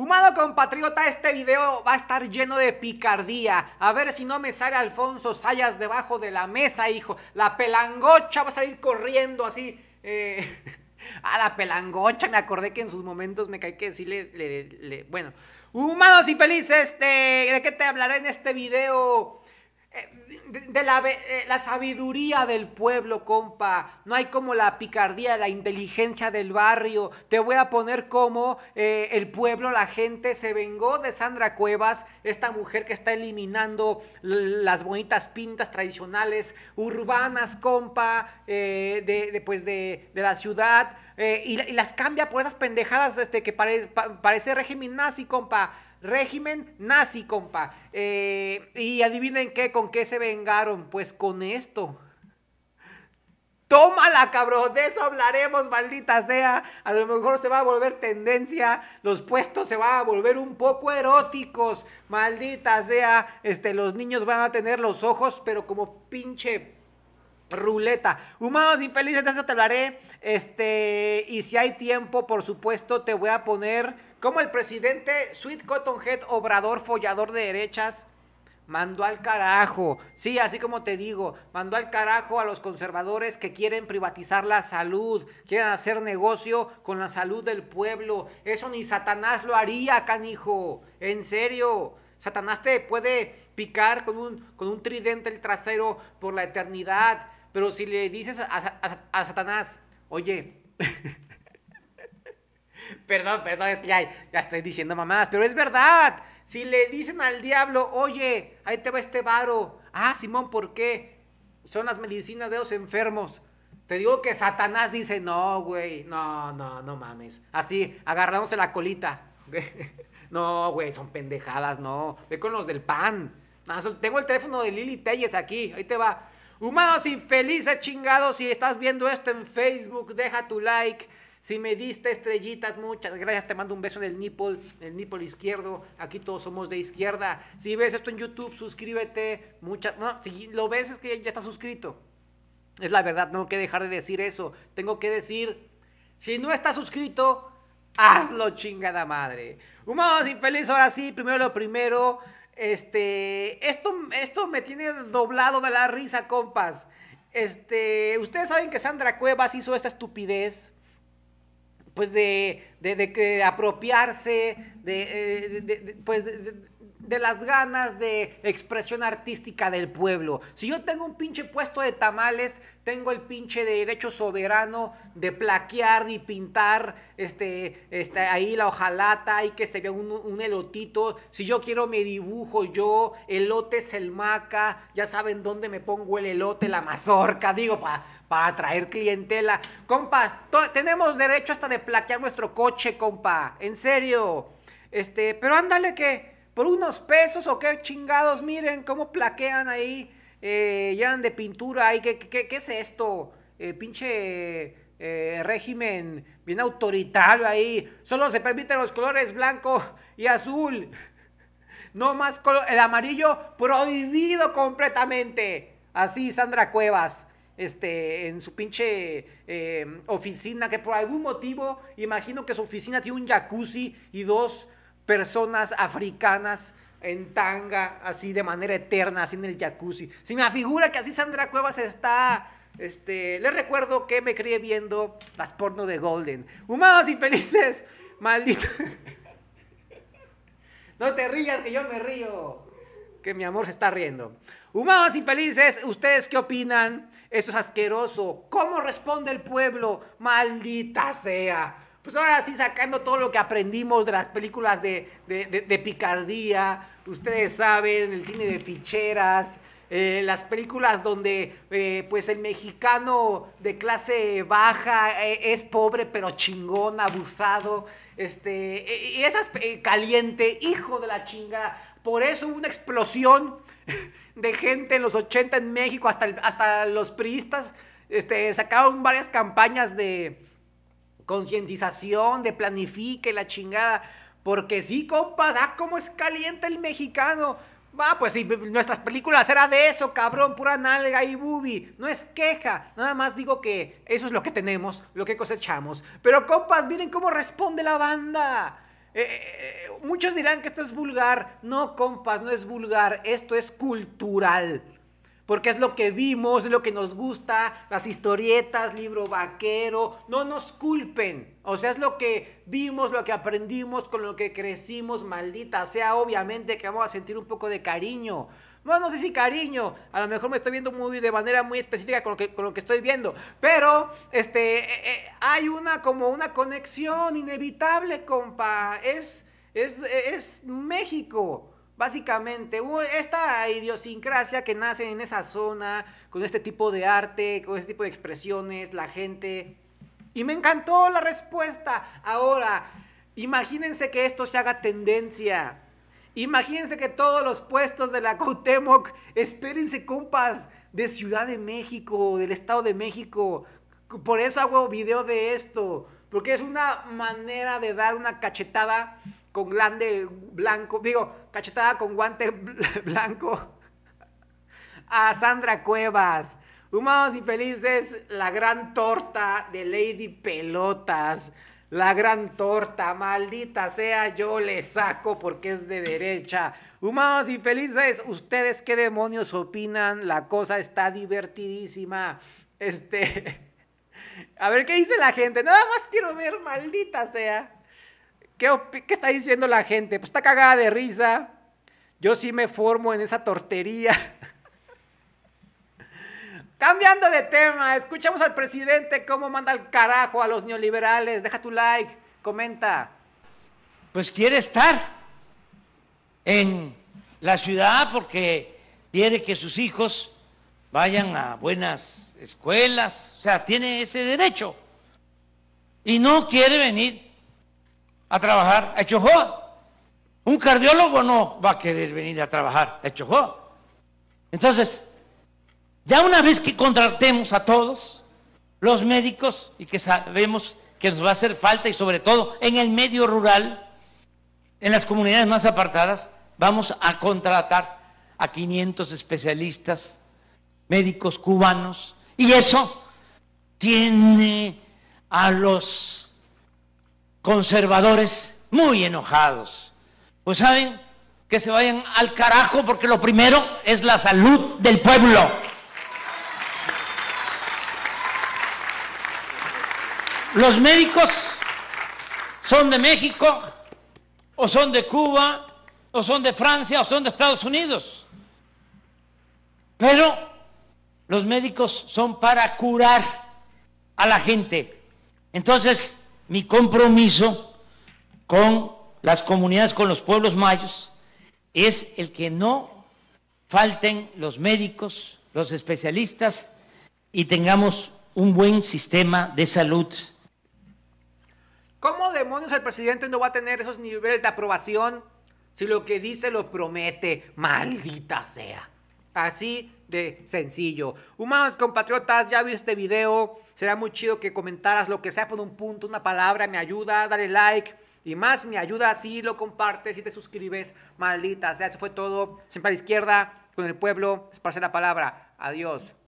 Humano compatriota, este video va a estar lleno de picardía. A ver si no me sale Alfonso Sayas debajo de la mesa, hijo. La pelangocha va a salir corriendo así. Eh, a la pelangocha, me acordé que en sus momentos me caí que decirle. Le, bueno, humanos y felices, de, este, ¿de qué te hablaré en este video? Eh, de, la, eh, la, sabiduría del pueblo, compa. No hay como la picardía, la inteligencia del barrio. Te voy a poner como eh, el pueblo, la gente se vengó de Sandra Cuevas, esta mujer que está eliminando las bonitas pintas tradicionales urbanas, compa, eh, de, pues de, de la ciudad. Eh, y, las cambia por esas pendejadas este, que parece régimen nazi, compa régimen nazi, compa. Eh, y adivinen qué, con qué se vengaron. Pues con esto. Tómala, cabrón, de eso hablaremos, maldita sea. A lo mejor se va a volver tendencia, los puestos se van a volver un poco eróticos, maldita sea. Este, los niños van a tener los ojos, pero como pinche ruleta. Humanos infelices, de eso te hablaré. Este, y si hay tiempo, por supuesto, te voy a poner como el presidente Sweet Cotton Head, obrador, follador de derechas. Mandó al carajo, sí, así como te digo, mandó al carajo a los conservadores que quieren privatizar la salud, quieren hacer negocio con la salud del pueblo. Eso ni Satanás lo haría, canijo, en serio. Satanás te puede picar con un, con un tridente el trasero por la eternidad, pero si le dices a, Satanás, oye, perdón, perdón, ya, ya estoy diciendo mamadas, pero es verdad. Si le dicen al diablo, oye, ahí te va este varo. Ah, Simón, ¿por qué? Son las medicinas de los enfermos. Te digo que Satanás dice, no, güey, no, no, no mames. Así, agarrándose la colita. no, güey, son pendejadas, no. Ve con los del pan. tengo el teléfono de Lili Telles aquí, ahí te va. Humanos infelices chingados, si estás viendo esto en Facebook, deja tu like. Si me diste estrellitas, muchas gracias. Te mando un beso en el nipple, en el nipple izquierdo. Aquí todos somos de izquierda. Si ves esto en YouTube, suscríbete. Muchas, no, si lo ves es que ya estás suscrito. Es la verdad, tengo que dejar de decir eso. Tengo que decir, si no estás suscrito, hazlo chingada madre. Humanos infelices, ahora sí, primero lo primero. Este, esto, esto me tiene doblado de la risa, compas. Este, ustedes saben que Sandra Cuevas hizo esta estupidez, pues de, de, de, apropiarse, de, eh, pues, de las ganas de expresión artística del pueblo. Si yo tengo un pinche puesto de tamales, tengo el pinche derecho soberano de plaquear y pintar este, este ahí la hojalata y que se vea un, elotito. Si yo quiero me dibujo yo, elote es el maca, ya saben dónde me pongo el elote, la mazorca, digo, para traer atraer clientela. Compas, tenemos derecho hasta de plaquear nuestro coche, compa, en serio. Este, pero ándale que por unos pesos o qué chingados, miren cómo plaquean ahí, eh, llenan de pintura ahí, ¿qué, qué, es esto? Eh, pinche eh, régimen bien autoritario ahí, solo se permiten los colores blanco y azul, no más el amarillo prohibido completamente, así Sandra Cuevas. Este, en su pinche oficina, que por algún motivo, imagino que su oficina tiene un jacuzzi y dos personas africanas en tanga, así de manera eterna, así en el jacuzzi. Si me figura que así Sandra Cuevas está. Este, les recuerdo que me crié viendo las porno de Golden. Humanos felices, maldito. No te rías, que yo me río. Que mi amor se está riendo. Humanos infelices, ¿ustedes qué opinan? Eso es asqueroso. ¿Cómo responde el pueblo? Maldita sea. Pues ahora sí, sacando todo lo que aprendimos de las películas de, picardía, ustedes saben, el cine de ficheras, eh, las películas donde eh, pues el mexicano de clase baja eh, es pobre pero chingón, abusado, este, y esas caliente, hijo de la chingada. Por eso hubo una explosión de gente en los 80 en México, hasta, hasta los priistas este, sacaron varias campañas de, concientización, de planifique la chingada. Porque sí, compas, ah, cómo es caliente el mexicano. Va, pues si nuestras películas era de eso, cabrón, pura nalga y booby. No es queja, nada más digo que eso es lo que tenemos, lo que cosechamos. Pero compas, miren cómo responde la banda. Eh, eh, eh, muchos dirán que esto es vulgar. No, compas, no es vulgar, esto es cultural porque es lo que vimos, es lo que nos gusta, las historietas, libro vaquero, no nos culpen. O sea, es lo que vimos, lo que aprendimos, con lo que crecimos, maldita sea, obviamente que vamos a sentir un poco de cariño. No, no sé si cariño, a lo mejor me estoy viendo muy, de manera muy específica con lo que, estoy viendo, pero este, eh, eh, hay una como una conexión inevitable, compa, es, es, es México básicamente esta idiosincrasia que nace en esa zona, con este tipo de arte, con este tipo de expresiones, la gente. Y me encantó la respuesta. Ahora, imagínense que esto se haga tendencia. Imagínense que todos los puestos de la Cuauhtémoc, espérense compas de Ciudad de México, del Estado de México. Por eso hago video de esto, porque es una manera de dar una cachetada con glande blanco, digo, cachetada con guante blanco a Sandra Cuevas. Humanos y felices, la gran torta de Lady Pelotas. La gran torta, maldita sea, yo le saco porque es de derecha. Humanos y felices, ¿ustedes qué demonios opinan? La cosa está divertidísima. Este. A ver qué dice la gente. Nada más quiero ver, maldita sea. ¿Qué, está diciendo la gente? Pues está cagada de risa. Yo sí me formo en esa tortería. Cambiando de tema, escuchamos al presidente cómo manda al carajo a los neoliberales. Deja tu like, comenta. Pues quiere estar en la ciudad porque quiere que sus hijos vayan a buenas escuelas, o sea, tiene ese derecho. Y no quiere venir a trabajar a Chojoa. Un cardiólogo no va a querer venir a trabajar a Chojoa. Entonces, ya una vez que contratemos a todos los médicos y que sabemos que nos va a hacer falta y sobre todo en el medio rural, en las comunidades más apartadas, vamos a contratar a 500 especialistas médicos cubanos y eso tiene a los conservadores muy enojados. Pues saben que se vayan al carajo porque lo primero es la salud del pueblo. Los médicos son de México o son de Cuba o son de Francia o son de Estados Unidos. Pero los médicos son para curar a la gente. Entonces, mi compromiso con las comunidades, con los pueblos mayos, es el que no falten los médicos, los especialistas y tengamos un buen sistema de salud. ¿Cómo demonios el presidente no va a tener esos niveles de aprobación si lo que dice lo promete? Maldita sea. Así de sencillo. Humanos compatriotas, ya vi este video. Será muy chido que comentaras lo que sea por un punto, una palabra, me ayuda, darle like. Y más me ayuda si lo compartes, y te suscribes. Maldita sea, eso fue todo. Siempre a la izquierda, con el pueblo, esparce la palabra. Adiós.